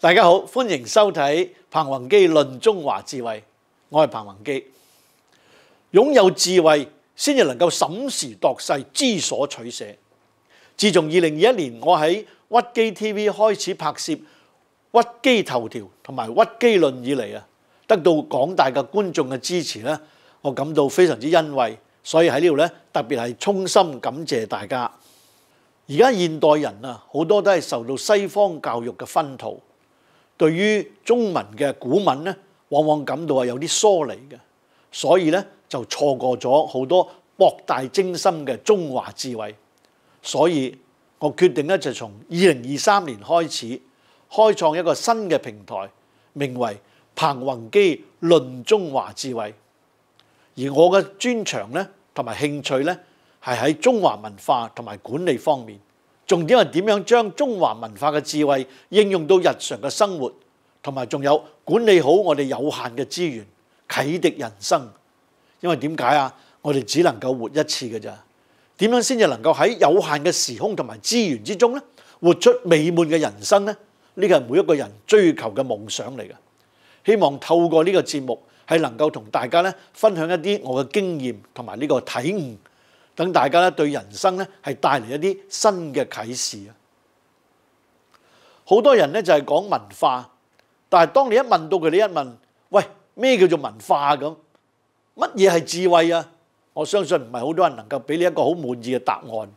大家好，欢迎收睇彭宏基论中华智慧，我系彭宏基。拥有智慧，先至能够审时度势，知所取舍。自从二零二一年我喺屈机 TV 开始拍摄屈机头条同埋屈机论以嚟啊，得到广大嘅观众嘅支持咧，我感到非常之欣慰，所以喺呢度咧特别系衷心感谢大家。而家现代人啊，好多都系受到西方教育嘅熏陶。對於中文嘅古文咧，往往感到係有啲疏離嘅，所以咧就錯過咗好多博大精深嘅中華智慧。所以，我決定咧就從二零二三年開始，開創一個新嘅平台，名為彭宏基論中華智慧。而我嘅專長咧同埋興趣咧，係喺中華文化同埋管理方面。重点系点样将中华文化嘅智慧应用到日常嘅生活，同埋仲有管理好我哋有限嘅资源，启迪人生。因为点解啊？我哋只能够活一次嘅咋？点样先至能够喺有限嘅时空同埋资源之中咧，活出美满嘅人生咧？呢个系每一个人追求嘅梦想嚟嘅。希望透过呢个节目，系能够同大家咧分享一啲我嘅经验同埋呢个体悟。等大家咧對人生咧係帶嚟一啲新嘅啟示啊！好多人咧就係講文化，但係當你一問到佢哋一問，喂咩叫做文化咁？乜嘢係智慧啊？我相信唔係好多人能夠俾你一個好滿意嘅答案。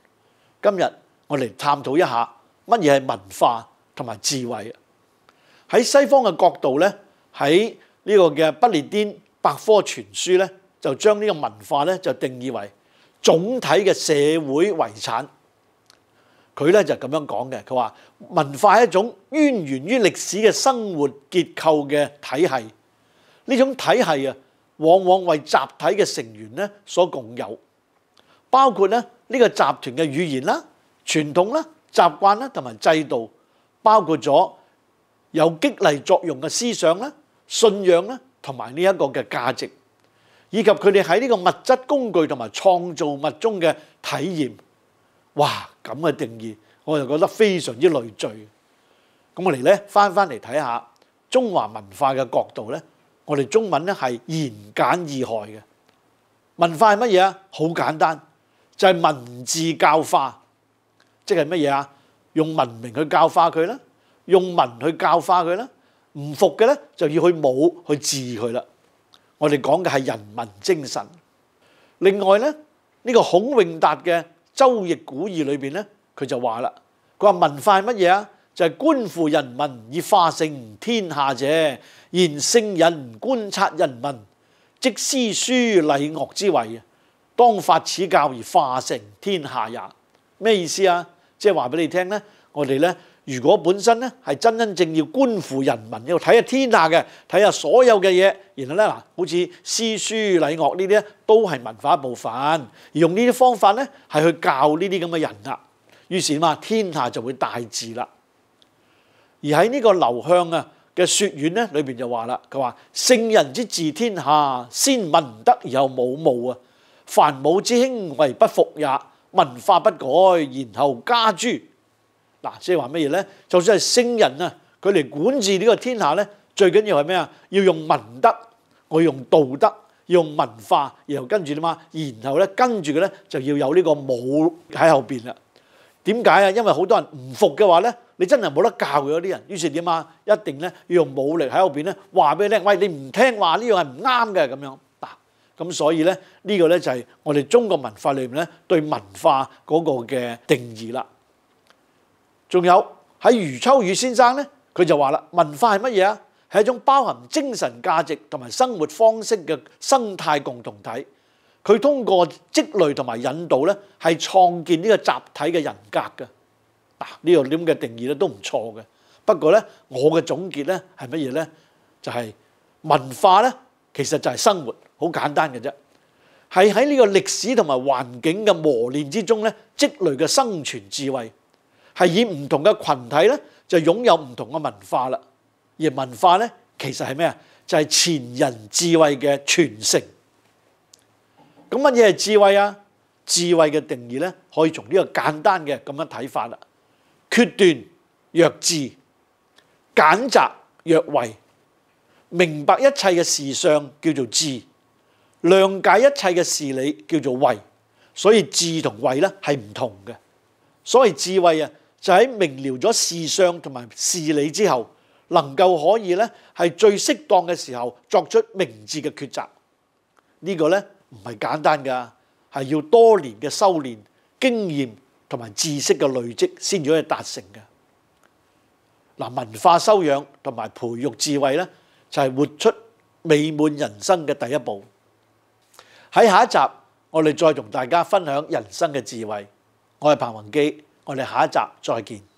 今日我嚟探討一下乜嘢係文化同埋智慧喺西方嘅角度咧，喺呢個嘅不列颠百科全書咧就將呢個文化咧就定義為。總體嘅社會遺產，佢咧就咁樣講嘅。佢話文化係一種淵源於歷史嘅生活結構嘅體系，呢種體系啊，往往為集體嘅成員咧所共有，包括咧呢個集團嘅語言啦、傳統啦、習慣啦同埋制度，包括咗有激勵作用嘅思想啦、信仰啦同埋呢一個嘅價值。以及佢哋喺呢個物質工具同埋創造物中嘅體驗，哇！咁嘅定義，我就覺得非常之累贅。咁我嚟咧翻翻嚟睇下中華文化嘅角度咧，我哋中文咧係言簡意害嘅文化係乜嘢啊？好簡單，就係文字教化，即係乜嘢啊？用文明去教化佢啦，用文去教化佢啦，唔服嘅咧就要去武去治佢啦。我哋講嘅係人民精神。另外咧，呢個孔穎達嘅《周易古義》裏边咧，佢就話啦：，佢話文化係乜嘢啊？就係觀乎人民而化成天下者，言圣人觀察人民，即诗書禮乐之位，當发此教而化成天下也。咩意思啊？即係話俾你聽咧。我哋咧，如果本身咧係真真正要官乎人民，要睇下天下嘅，睇下所有嘅嘢，然後咧嗱，好似詩書禮樂呢啲都係文化一部分，而用呢啲方法咧，係去教呢啲咁嘅人啦。於是嘛，天下就會大治啦。而喺呢個流向啊嘅《説苑》咧裏邊就話啦，佢話聖人之治天下，先民德而後武務啊。凡武之興，為不服也；文化不改，然後加諸。嗱，即係話乜嘢咧？就算係聖人啊，佢嚟管治呢個天下咧，最緊要係咩啊？要用文德，我用道德，用文化，然後跟住點啊？然後咧，跟住嘅咧就要有呢個武喺後邊啦。點解啊？因為好多人唔服嘅話咧，你真係冇得教嗰啲人。於是點啊？一定咧要用武力喺後邊咧，話俾你聽。喂，你唔聽話呢樣係唔啱嘅咁樣。嗱，咁所以咧，呢個咧就係我哋中國文化裏面咧對文化嗰個嘅定義啦。仲有喺余秋雨先生咧，佢就話啦：文化係乜嘢啊？係一種包含精神價值同埋生活方式嘅生態共同體。佢通過積累同埋引導咧，係創建呢個集體嘅人格嘅。嗱，呢個點嘅定義咧都唔錯嘅。不過咧，我嘅總結咧係乜嘢咧？就係文化咧，其實就係生活，好簡單嘅啫。係喺呢個歷史同埋環境嘅磨練之中咧，積累嘅生存智慧。系以唔同嘅群体咧，就拥有唔同嘅文化啦。而文化咧，其实系咩啊？就系前人智慧嘅传承。咁乜嘢系智慧啊？智慧嘅定义咧，可以从呢个简单嘅咁样睇法啦。决断若智，拣择若慧，明白一切嘅事相叫做智，谅解一切嘅事理叫做慧。所以智同慧咧系唔同嘅。所谓智慧啊。就喺明瞭咗事相同埋事理之後，能夠可以咧係最適當嘅時候作出明智嘅抉擇。呢個咧唔係簡單噶，係要多年嘅修練、經驗同埋知識嘅累積先至可以達成嘅。嗱，文化修養同埋培育智慧咧，就係活出美滿人生嘅第一步。喺下一集，我哋再同大家分享人生嘅智慧。我係彭宏基。我哋下一集再见。